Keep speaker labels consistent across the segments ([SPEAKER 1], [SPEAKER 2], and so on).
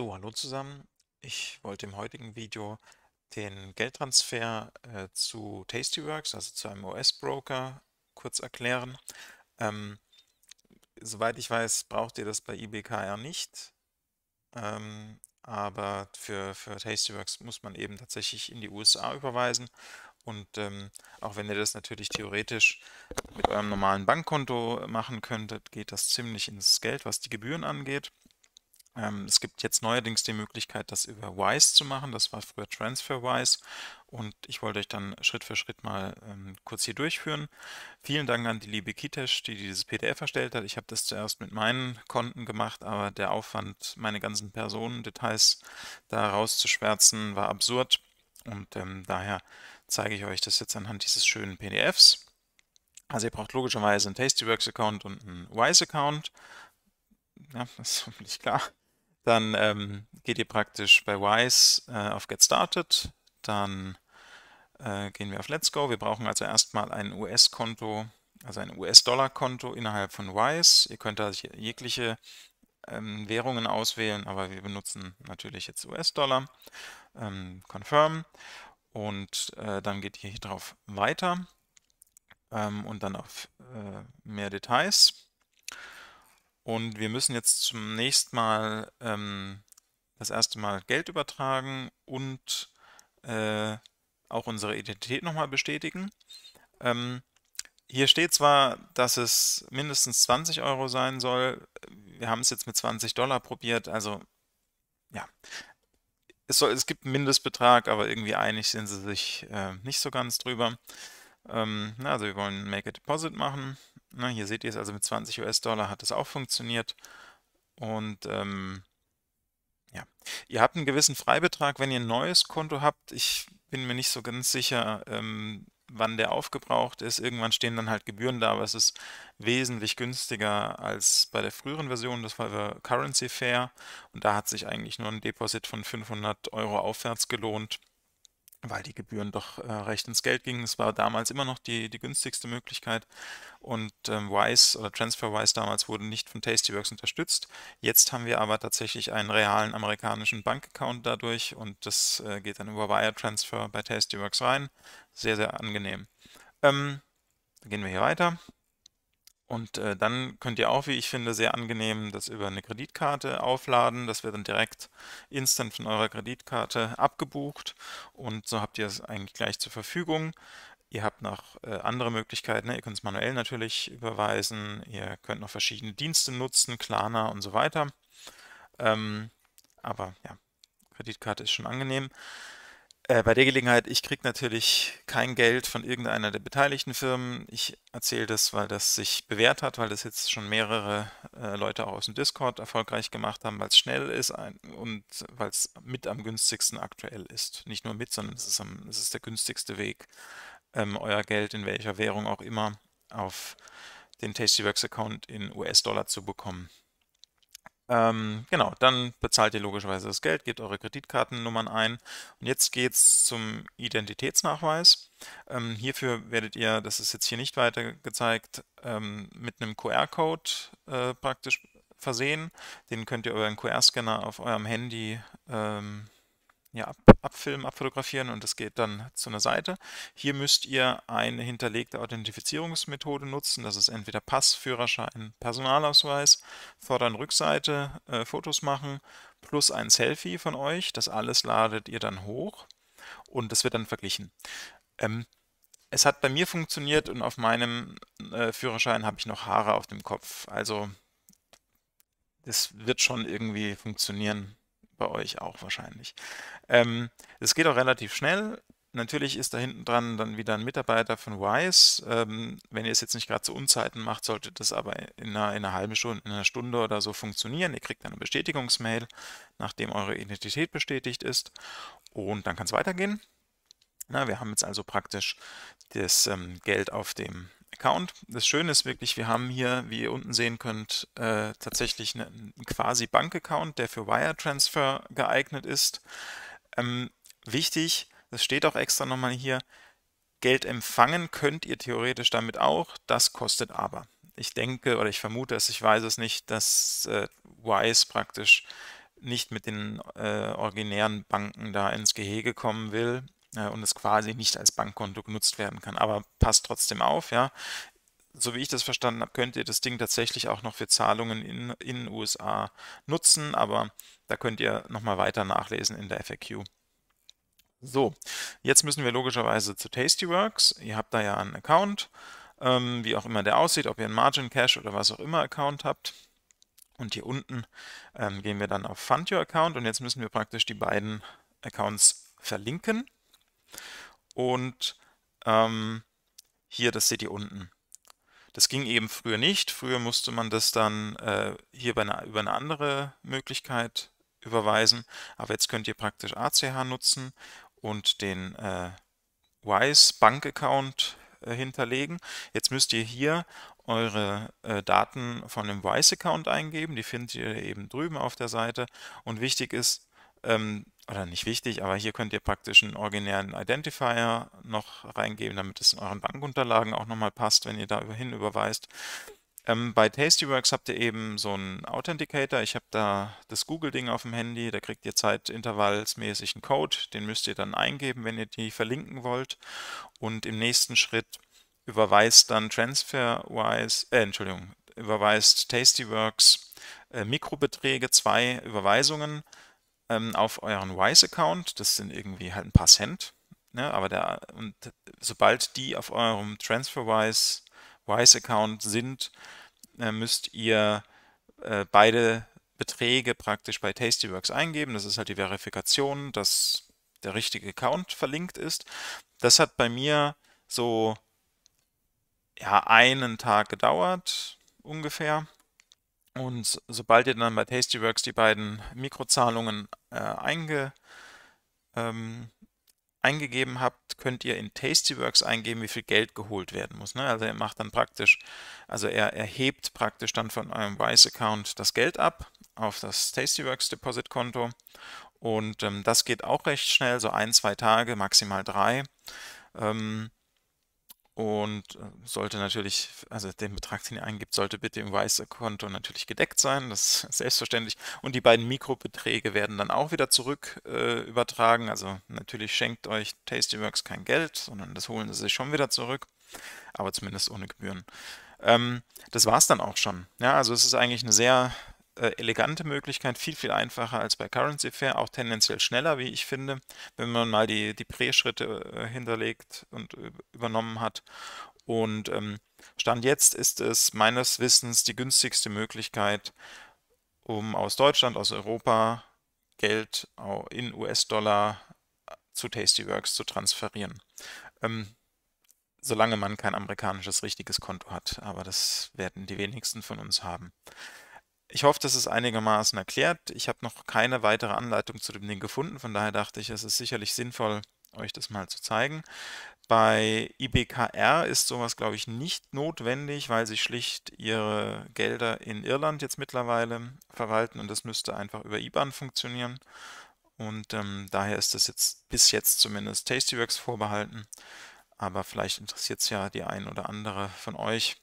[SPEAKER 1] So, hallo zusammen. Ich wollte im heutigen Video den Geldtransfer äh, zu Tastyworks, also zu einem US-Broker, kurz erklären. Ähm, soweit ich weiß, braucht ihr das bei IBKR nicht. Ähm, aber für, für Tastyworks muss man eben tatsächlich in die USA überweisen. Und ähm, auch wenn ihr das natürlich theoretisch mit eurem normalen Bankkonto machen könntet, geht das ziemlich ins Geld, was die Gebühren angeht. Ähm, es gibt jetzt neuerdings die Möglichkeit, das über Wise zu machen. Das war früher TransferWise. Und ich wollte euch dann Schritt für Schritt mal ähm, kurz hier durchführen. Vielen Dank an die liebe Kitesh, die dieses PDF erstellt hat. Ich habe das zuerst mit meinen Konten gemacht, aber der Aufwand, meine ganzen Personendetails da rauszuschwärzen, war absurd. Und ähm, daher zeige ich euch das jetzt anhand dieses schönen PDFs. Also ihr braucht logischerweise einen Tastyworks-Account und einen Wise-Account. Ja, das ist hoffentlich klar. Dann ähm, geht ihr praktisch bei Wise äh, auf Get Started. Dann äh, gehen wir auf Let's Go. Wir brauchen also erstmal ein US-Konto, also ein US-Dollar-Konto innerhalb von Wise. Ihr könnt da jegliche ähm, Währungen auswählen, aber wir benutzen natürlich jetzt US-Dollar. Ähm, confirm. Und äh, dann geht ihr hier drauf weiter ähm, und dann auf äh, mehr Details. Und wir müssen jetzt zunächst mal ähm, das erste Mal Geld übertragen und äh, auch unsere Identität nochmal bestätigen. Ähm, hier steht zwar, dass es mindestens 20 Euro sein soll. Wir haben es jetzt mit 20 Dollar probiert. Also ja, es, soll, es gibt einen Mindestbetrag, aber irgendwie einig sind sie sich äh, nicht so ganz drüber. Ähm, na, also wir wollen Make a Deposit machen na, ne, hier seht ihr es also mit 20 US-Dollar hat es auch funktioniert. Und ähm, ja, ihr habt einen gewissen Freibetrag, wenn ihr ein neues Konto habt. Ich bin mir nicht so ganz sicher, ähm, wann der aufgebraucht ist. Irgendwann stehen dann halt Gebühren da, aber es ist wesentlich günstiger als bei der früheren Version. Das war Currency Fair und da hat sich eigentlich nur ein Deposit von 500 Euro aufwärts gelohnt weil die Gebühren doch äh, recht ins Geld gingen. Es war damals immer noch die, die günstigste Möglichkeit und ähm, Wise oder TransferWise damals wurde nicht von Tastyworks unterstützt. Jetzt haben wir aber tatsächlich einen realen amerikanischen Bankaccount dadurch und das äh, geht dann über Wire Transfer bei Tastyworks rein. Sehr, sehr angenehm. Ähm, dann gehen wir hier weiter. Und äh, dann könnt ihr auch, wie ich finde, sehr angenehm das über eine Kreditkarte aufladen. Das wird dann direkt instant von eurer Kreditkarte abgebucht und so habt ihr es eigentlich gleich zur Verfügung. Ihr habt noch äh, andere Möglichkeiten. Ne? Ihr könnt es manuell natürlich überweisen. Ihr könnt noch verschiedene Dienste nutzen, Klarna und so weiter. Ähm, aber ja, Kreditkarte ist schon angenehm. Äh, bei der Gelegenheit, ich kriege natürlich kein Geld von irgendeiner der beteiligten Firmen. Ich erzähle das, weil das sich bewährt hat, weil das jetzt schon mehrere äh, Leute auch aus dem Discord erfolgreich gemacht haben, weil es schnell ist ein, und weil es mit am günstigsten aktuell ist. Nicht nur mit, sondern es ist, am, es ist der günstigste Weg, ähm, euer Geld in welcher Währung auch immer auf den Tastyworks-Account in US-Dollar zu bekommen. Ähm, genau, dann bezahlt ihr logischerweise das Geld, gebt eure Kreditkartennummern ein. Und jetzt geht's zum Identitätsnachweis. Ähm, hierfür werdet ihr, das ist jetzt hier nicht weiter gezeigt, ähm, mit einem QR-Code äh, praktisch versehen. Den könnt ihr euren QR-Scanner auf eurem Handy ähm, ja, ab, abfilmen, abfotografieren und es geht dann zu einer Seite. Hier müsst ihr eine hinterlegte Authentifizierungsmethode nutzen. Das ist entweder Pass, Führerschein, Personalausweis, Vorder- und Rückseite, äh, Fotos machen, plus ein Selfie von euch. Das alles ladet ihr dann hoch und das wird dann verglichen. Ähm, es hat bei mir funktioniert und auf meinem äh, Führerschein habe ich noch Haare auf dem Kopf. Also das wird schon irgendwie funktionieren bei euch auch wahrscheinlich. Ähm, es ähm, geht auch relativ schnell. Natürlich ist da hinten dran dann wieder ein Mitarbeiter von Wise. Ähm, wenn ihr es jetzt nicht gerade zu Unzeiten macht, sollte das aber in einer, in einer halben Stunde, in einer Stunde oder so funktionieren. Ihr kriegt eine Bestätigungsmail, nachdem eure Identität bestätigt ist. Und dann kann es weitergehen. Na, wir haben jetzt also praktisch das ähm, Geld auf dem Account. Das Schöne ist wirklich, wir haben hier, wie ihr unten sehen könnt, äh, tatsächlich ne, einen quasi Bank-Account, der für Wire-Transfer geeignet ist. Ähm, wichtig, das steht auch extra nochmal hier, Geld empfangen könnt ihr theoretisch damit auch, das kostet aber. Ich denke oder ich vermute es, ich weiß es nicht, dass äh, Wise praktisch nicht mit den äh, originären Banken da ins Gehege kommen will äh, und es quasi nicht als Bankkonto genutzt werden kann. Aber passt trotzdem auf, ja. So wie ich das verstanden habe, könnt ihr das Ding tatsächlich auch noch für Zahlungen in, in den USA nutzen, aber da könnt ihr nochmal weiter nachlesen in der FAQ. So, jetzt müssen wir logischerweise zu Tastyworks. Ihr habt da ja einen Account, ähm, wie auch immer der aussieht, ob ihr einen Margin Cash oder was auch immer Account habt. Und hier unten ähm, gehen wir dann auf Fund Your Account und jetzt müssen wir praktisch die beiden Accounts verlinken und ähm, hier, das seht ihr unten. Das ging eben früher nicht. Früher musste man das dann äh, hier einer, über eine andere Möglichkeit überweisen. Aber jetzt könnt ihr praktisch ACH nutzen und den äh, Wise Bank-Account äh, hinterlegen. Jetzt müsst ihr hier eure äh, Daten von dem Wise-Account eingeben. Die findet ihr eben drüben auf der Seite. Und wichtig ist, ähm, oder nicht wichtig, aber hier könnt ihr praktisch einen originären Identifier noch reingeben, damit es in euren Bankunterlagen auch nochmal passt, wenn ihr da hin überweist. Ähm, bei Tastyworks habt ihr eben so einen Authenticator. Ich habe da das Google-Ding auf dem Handy. Da kriegt ihr zeitintervallsmäßig einen Code. Den müsst ihr dann eingeben, wenn ihr die verlinken wollt. Und im nächsten Schritt überweist dann TransferWise, äh, Entschuldigung, überweist Tastyworks äh, Mikrobeträge, zwei Überweisungen ähm, auf euren Wise-Account, das sind irgendwie halt ein paar Cent, ne? aber der, und sobald die auf eurem TransferWise Wise-Account sind, äh, müsst ihr äh, beide Beträge praktisch bei Tastyworks eingeben. Das ist halt die Verifikation, dass der richtige Account verlinkt ist. Das hat bei mir so ja, einen Tag gedauert ungefähr. Und sobald ihr dann bei Tastyworks die beiden Mikrozahlungen äh, einge, ähm, eingegeben habt, könnt ihr in Tastyworks eingeben, wie viel Geld geholt werden muss. Ne? Also er macht dann praktisch, also er, er hebt praktisch dann von eurem Wise-Account das Geld ab auf das Tastyworks Deposit-Konto. Und ähm, das geht auch recht schnell, so ein, zwei Tage, maximal drei. Ähm, und äh, sollte natürlich, also den Betrag, den ihr eingibt, sollte bitte im Wise-Konto natürlich gedeckt sein, das ist selbstverständlich. Und die beiden Mikrobeträge werden dann auch wieder zurück äh, übertragen. Also natürlich schenkt euch Tastyworks kein Geld, sondern das holen sie sich schon wieder zurück, aber zumindest ohne Gebühren. Ähm, das es dann auch schon. Ja, also es ist eigentlich eine sehr äh, elegante Möglichkeit, viel, viel einfacher als bei Currency Fair, auch tendenziell schneller, wie ich finde, wenn man mal die, die Prä-Schritte äh, hinterlegt und übernommen hat. Und ähm, Stand jetzt ist es meines Wissens die günstigste Möglichkeit, um aus Deutschland, aus Europa Geld in US-Dollar äh, zu Tastyworks zu transferieren. Ähm, solange man kein amerikanisches richtiges Konto hat, aber das werden die wenigsten von uns haben. Ich hoffe, das ist einigermaßen erklärt. Ich habe noch keine weitere Anleitung zu dem Ding gefunden, von daher dachte ich, es ist sicherlich sinnvoll, euch das mal zu zeigen. Bei IBKR ist sowas, glaube ich, nicht notwendig, weil sie schlicht ihre Gelder in Irland jetzt mittlerweile verwalten und das müsste einfach über IBAN funktionieren. Und ähm, daher ist das jetzt bis jetzt zumindest Tastyworks vorbehalten. Aber vielleicht interessiert es ja die ein oder andere von euch.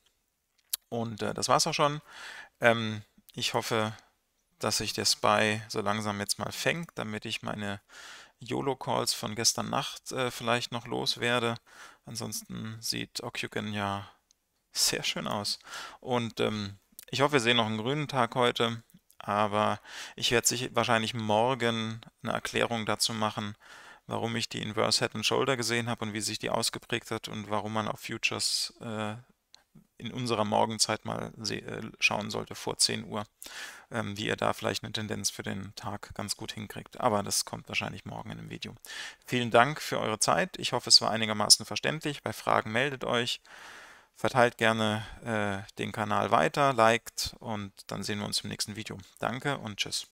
[SPEAKER 1] Und äh, das war's auch schon. Ähm, ich hoffe, dass sich der Spy so langsam jetzt mal fängt, damit ich meine YOLO-Calls von gestern Nacht äh, vielleicht noch loswerde. Ansonsten sieht Okuken ja sehr schön aus. Und ähm, ich hoffe, wir sehen noch einen grünen Tag heute. Aber ich werde sich wahrscheinlich morgen eine Erklärung dazu machen, warum ich die Inverse Head and Shoulder gesehen habe und wie sich die ausgeprägt hat und warum man auf Futures äh, in unserer Morgenzeit mal äh, schauen sollte vor 10 Uhr, ähm, wie ihr da vielleicht eine Tendenz für den Tag ganz gut hinkriegt. Aber das kommt wahrscheinlich morgen in einem Video. Vielen Dank für eure Zeit. Ich hoffe, es war einigermaßen verständlich. Bei Fragen meldet euch. Verteilt gerne äh, den Kanal weiter, liked und dann sehen wir uns im nächsten Video. Danke und tschüss.